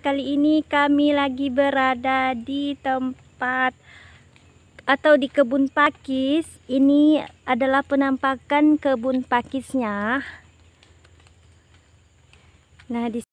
kali ini kami lagi berada di tempat atau di kebun pakis. Ini adalah penampakan kebun pakisnya. Nah, di